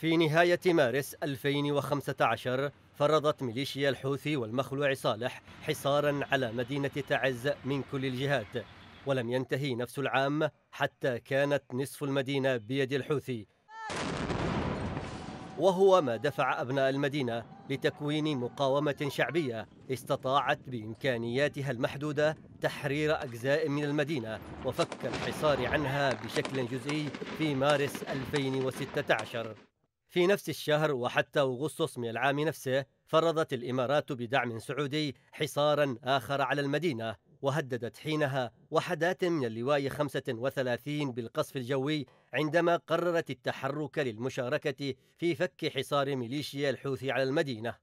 في نهاية مارس 2015 فرضت ميليشيا الحوثي والمخلوع صالح حصارا على مدينة تعز من كل الجهات ولم ينتهي نفس العام حتى كانت نصف المدينة بيد الحوثي وهو ما دفع أبناء المدينة لتكوين مقاومة شعبية استطاعت بإمكانياتها المحدودة تحرير أجزاء من المدينة وفك الحصار عنها بشكل جزئي في مارس 2016 في نفس الشهر وحتى أغسطس من العام نفسه فرضت الإمارات بدعم سعودي حصارا آخر على المدينة وهددت حينها وحدات من اللواء 35 بالقصف الجوي عندما قررت التحرك للمشاركة في فك حصار ميليشيا الحوثي على المدينة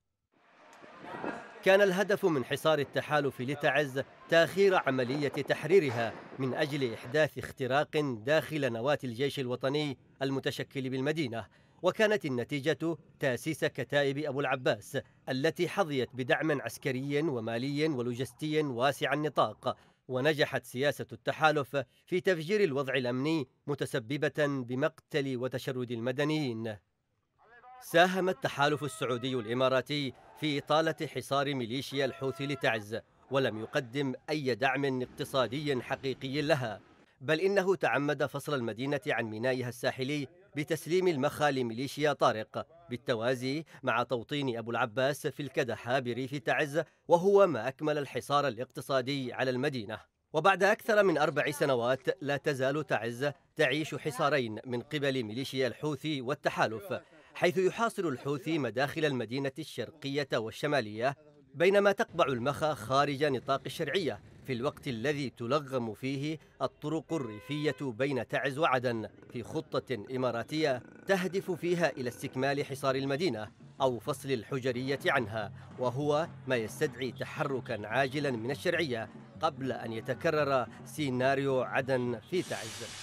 كان الهدف من حصار التحالف لتعز تاخير عملية تحريرها من أجل إحداث اختراق داخل نواة الجيش الوطني المتشكل بالمدينة وكانت النتيجة تأسيس كتائب أبو العباس التي حظيت بدعم عسكري ومالي ولوجستي واسع النطاق ونجحت سياسة التحالف في تفجير الوضع الأمني متسببة بمقتل وتشرد المدنيين ساهم التحالف السعودي الإماراتي في إطالة حصار ميليشيا الحوثي لتعز ولم يقدم أي دعم اقتصادي حقيقي لها بل إنه تعمد فصل المدينة عن مينائها الساحلي بتسليم المخا لميليشيا طارق بالتوازي مع توطين أبو العباس في الكدحة بريف تعز وهو ما أكمل الحصار الاقتصادي على المدينة وبعد أكثر من أربع سنوات لا تزال تعز تعيش حصارين من قبل ميليشيا الحوثي والتحالف حيث يحاصر الحوثي مداخل المدينة الشرقية والشمالية بينما تقبع المخا خارج نطاق الشرعية في الوقت الذي تلغم فيه الطرق الريفية بين تعز وعدن في خطة إماراتية تهدف فيها إلى استكمال حصار المدينة أو فصل الحجرية عنها وهو ما يستدعي تحركا عاجلا من الشرعية قبل أن يتكرر سيناريو عدن في تعز